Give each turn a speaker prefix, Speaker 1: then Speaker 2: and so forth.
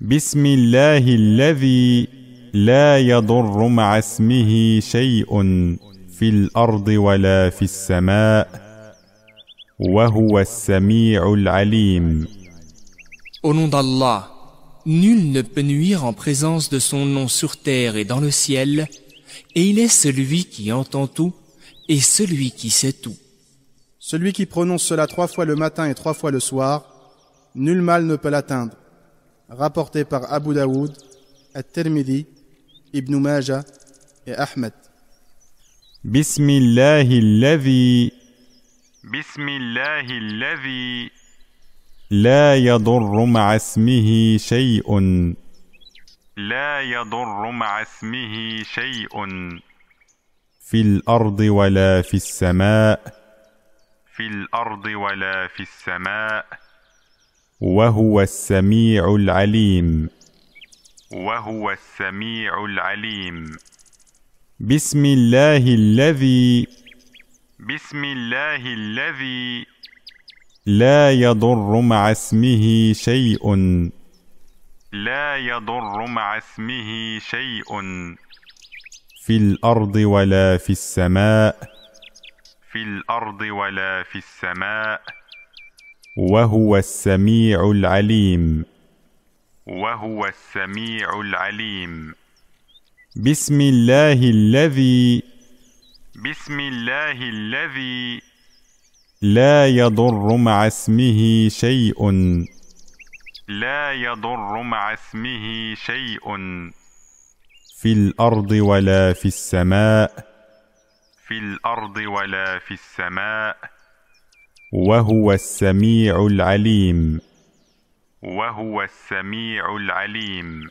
Speaker 1: Au nom d'Allah, nul ne peut nuire en présence de son nom sur terre et dans le ciel, et il est celui qui entend tout et celui qui sait tout. Celui qui prononce cela trois fois le matin et trois fois le soir, nul mal ne peut l'atteindre. rapporté par Abu Daoud, At-Tirmidhi, Ibn Majah et Ahmed. بسم الله الذي بسم الله الذي لا يضر مع اسمه شيء لا يضر مع اسمه شيء في الارض ولا في السماء في الارض ولا في السماء وهو السميع العليم وهو السميع العليم بسم الله الذي بسم الله الذي لا يضر مع اسمه شيء لا يضر مع اسمه شيء في الارض ولا في السماء في الارض ولا في السماء وهو السميع العليم وهو السميع العليم بسم الله الذي بسم الله الذي لا يضر مع اسمه شيء لا يضر مع اسمه شيء في الارض ولا في السماء في الارض ولا في السماء وهو السميع العليم وهو السميع العليم